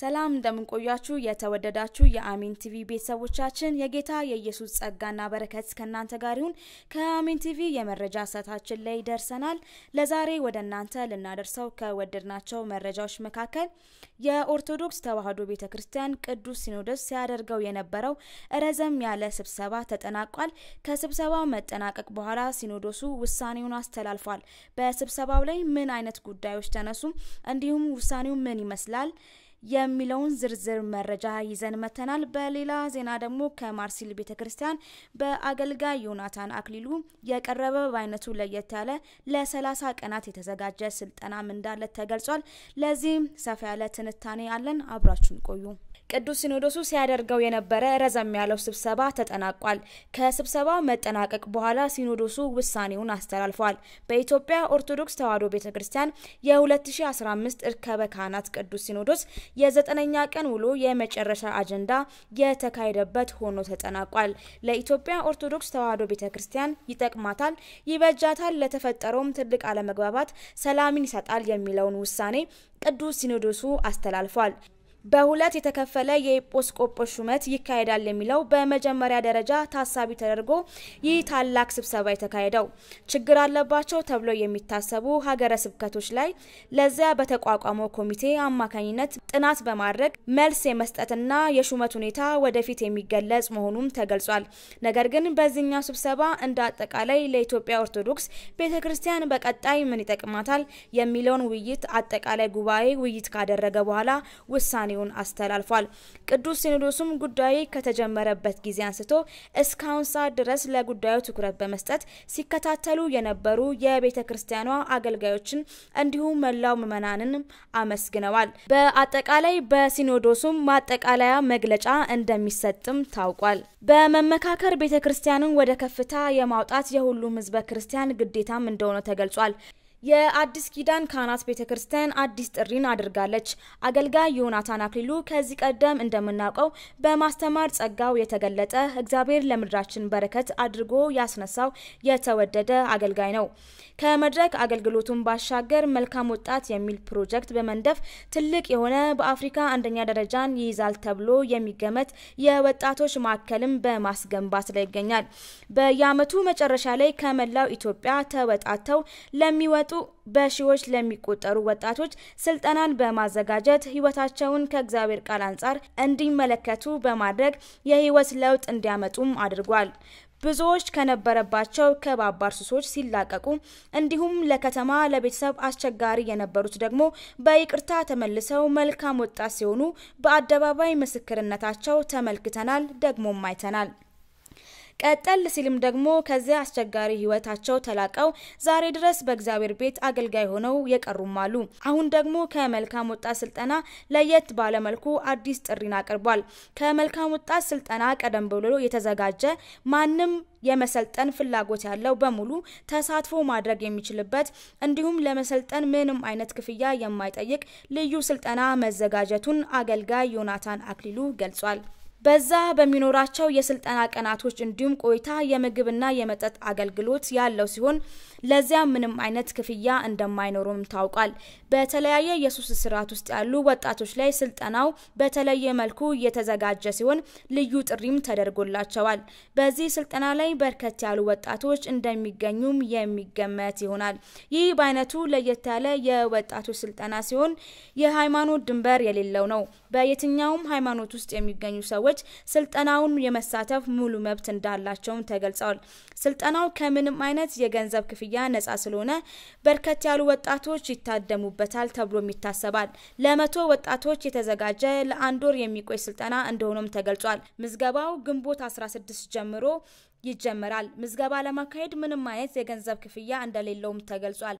ሰላም እንደምንቆያችሁ የተወደዳችሁ የአሜን ቲቪ ቤተሰቦቻችን የጌታ የኢየሱስ ጸጋና በረከት ከእናንተ ጋር ይሁን። ከአሜን ቲቪ የመረጃ ሰታችን ላይ ደርሰናል። ለዛሬ ወደ እናንተ ልናደርሰው ከወደድናቸው መረጃዎች መካከል የኦርቶዶክስ ተዋሕዶ ቤተ ክርስቲያን ቅዱስ ሲኖዶስ ሲያደርገው የነበረው ረዘም ያለ ስብሰባ ተጠናቋል። ከስብሰባው መጠናቀቅ በኋላ ሲኖዶሱ ውሳኔውን አስተላልፏል። በስብሰባው ላይ ምን አይነት ጉዳዮች ተነሱ፣ እንዲሁም ውሳኔው ምን ይመስላል የሚለውን ዝርዝር መረጃ ይዘን መተናል። በሌላ ዜና ደግሞ ከማርሲል ቤተ ክርስቲያን በአገልጋይ ዮናታን አክሊሉ የቀረበ በአይነቱ ለየት ያለ ለሰላሳ ቀናት የተዘጋጀ ስልጠናም እንዳለ ተገልጿል። ለዚህም ሰፋ ያለ ትንታኔ አለን። አብራችሁን ቆዩ። ቅዱስ ሲኖዶሱ ሲያደርገው የነበረ ረዘም ያለው ስብሰባ ተጠናቋል። ከስብሰባው መጠናቀቅ በኋላ ሲኖዶሱ ውሳኔውን አስተላልፏል። በኢትዮጵያ ኦርቶዶክስ ተዋሕዶ ቤተ ክርስቲያን የ2015 እርከበ ካህናት ቅዱስ ሲኖዶስ የዘጠነኛ ቀን ውሎ የመጨረሻ አጀንዳ የተካሄደበት ሆኖ ተጠናቋል። ለኢትዮጵያ ኦርቶዶክስ ተዋሕዶ ቤተ ክርስቲያን ይጠቅማታል፣ ይበጃታል፣ ለተፈጠረውም ትልቅ አለመግባባት ሰላምን ይሰጣል የሚለውን ውሳኔ ቅዱስ ሲኖዶሱ አስተላልፏል። በሁለት የተከፈለ የኤጲስቆጶስ ሹመት ይካሄዳል የሚለው በመጀመሪያ ደረጃ ታሳቢ ተደርጎ ይህ ታላቅ ስብሰባ የተካሄደው ችግር አለባቸው ተብሎ የሚታሰቡ ሀገረ ስብከቶች ላይ ለዚያ በተቋቋመው ኮሚቴ አማካኝነት ጥናት በማድረግ መልስ የመስጠትና የሹመት ሁኔታ ወደፊት የሚገለጽ መሆኑም ተገልጿል። ነገር ግን በዚህኛው ስብሰባ እንደ አጠቃላይ ለኢትዮጵያ ኦርቶዶክስ ቤተ ክርስቲያን በቀጣይ ምን ይጠቅማታል የሚለውን ውይይት አጠቃላይ ጉባኤ ውይይት ካደረገ በኋላ ውሳኔ ውሳኔውን አስተላልፏል። ቅዱስ ሲኖዶሱም ጉዳይ ከተጀመረበት ጊዜ አንስቶ እስካሁን ሰዓት ድረስ ለጉዳዩ ትኩረት በመስጠት ሲከታተሉ የነበሩ የቤተ ክርስቲያኗ አገልጋዮችን እንዲሁም መላው ምዕመናንን አመስግነዋል። በአጠቃላይ በሲኖዶሱም ማጠቃለያ መግለጫ እንደሚሰጥም ታውቋል። በመመካከር ቤተ ክርስቲያንን ወደ ከፍታ የማውጣት የሁሉም ህዝበ ክርስቲያን ግዴታም እንደሆነ ተገልጿል። የአዲስ ኪዳን ካህናት ቤተ ክርስቲያን አዲስ ጥሪን አድርጋለች። አገልጋይ ዮናታን አክሊሉ ከዚህ ቀደም እንደምናውቀው በማስተማር ጸጋው የተገለጠ እግዚአብሔር ለምድራችን በረከት አድርጎ ያስነሳው የተወደደ አገልጋይ ነው። ከመድረክ አገልግሎቱን ባሻገር መልካም ወጣት የሚል ፕሮጀክት በመንደፍ ትልቅ የሆነ በአፍሪካ አንደኛ ደረጃን ይይዛል ተብሎ የሚገመት የወጣቶች ማዕከልም በማስገንባት ላይ ይገኛል። በየአመቱ መጨረሻ ላይ ከመላው ኢትዮጵያ ተወጣተው ለሚወጡ በሺዎች ለሚቆጠሩ ወጣቶች ስልጠናን በማዘጋጀት ህይወታቸውን ከእግዚአብሔር ቃል አንጻር እንዲመለከቱ በማድረግ የህይወት ለውጥ እንዲያመጡም አድርጓል። ብዙዎች ከነበረባቸው ከባባር ሱሶች ሲላቀቁ እንዲሁም ለከተማ ለቤተሰብ አስቸጋሪ የነበሩት ደግሞ በይቅርታ ተመልሰው መልካም ወጣት ሲሆኑ በአደባባይ ምስክርነታቸው ተመልክተናል፣ ደግሞም አይተናል። ቀጠል ሲልም ደግሞ ከዚያ አስቸጋሪ ህይወታቸው ተላቀው ዛሬ ድረስ በእግዚአብሔር ቤት አገልጋይ ሆነው የቀሩም አሉ። አሁን ደግሞ ከመልካም ወጣት ስልጠና ለየት ባለመልኩ አዲስ ጥሪን አቅርቧል። ከመልካም ወጣት ስልጠና ቀደም ብሎ የተዘጋጀ ማንም የመሰልጠን ፍላጎት ያለው በሙሉ ተሳትፎ ማድረግ የሚችልበት እንዲሁም ለመሰልጠን ምንም አይነት ክፍያ የማይጠይቅ ልዩ ስልጠና መዘጋጀቱን አገልጋይ ዮናታን አክሊሉ ገልጿል። በዛ በሚኖራቸው የስልጠና ቀናቶች እንዲሁም ቆይታ የምግብና የመጠጥ አገልግሎት ያለው ሲሆን ለዚያ ምንም አይነት ክፍያ እንደማይኖሩም ታውቋል። በተለያየ የሱስ ስርዓት ውስጥ ያሉ ወጣቶች ላይ ስልጠናው በተለየ መልኩ የተዘጋጀ ሲሆን ልዩ ጥሪም ተደርጎላቸዋል። በዚህ ስልጠና ላይ በርከት ያሉ ወጣቶች እንደሚገኙም የሚገመት ይሆናል። ይህ በአይነቱ ለየት ያለ የወጣቶች ስልጠና ሲሆን የሃይማኖት ድንበር የሌለው ነው። በየትኛውም ሃይማኖት ውስጥ የሚገኙ ሰዎች ሰዎች ስልጠናውን የመሳተፍ ሙሉ መብት እንዳላቸውም ተገልጸዋል። ስልጠናው ከምንም አይነት የገንዘብ ክፍያ ነጻ ስለሆነ በርከት ያሉ ወጣቶች ይታደሙበታል ተብሎም ይታሰባል። ለመቶ ወጣቶች የተዘጋጀ ለአንድ ወር የሚቆይ ስልጠና እንደሆነም ተገልጿል። ምዝገባው ግንቦት 16 ጀምሮ ይጀምራል። ምዝገባ ለማካሄድ ምንም አይነት የገንዘብ ክፍያ እንደሌለውም ተገልጿል።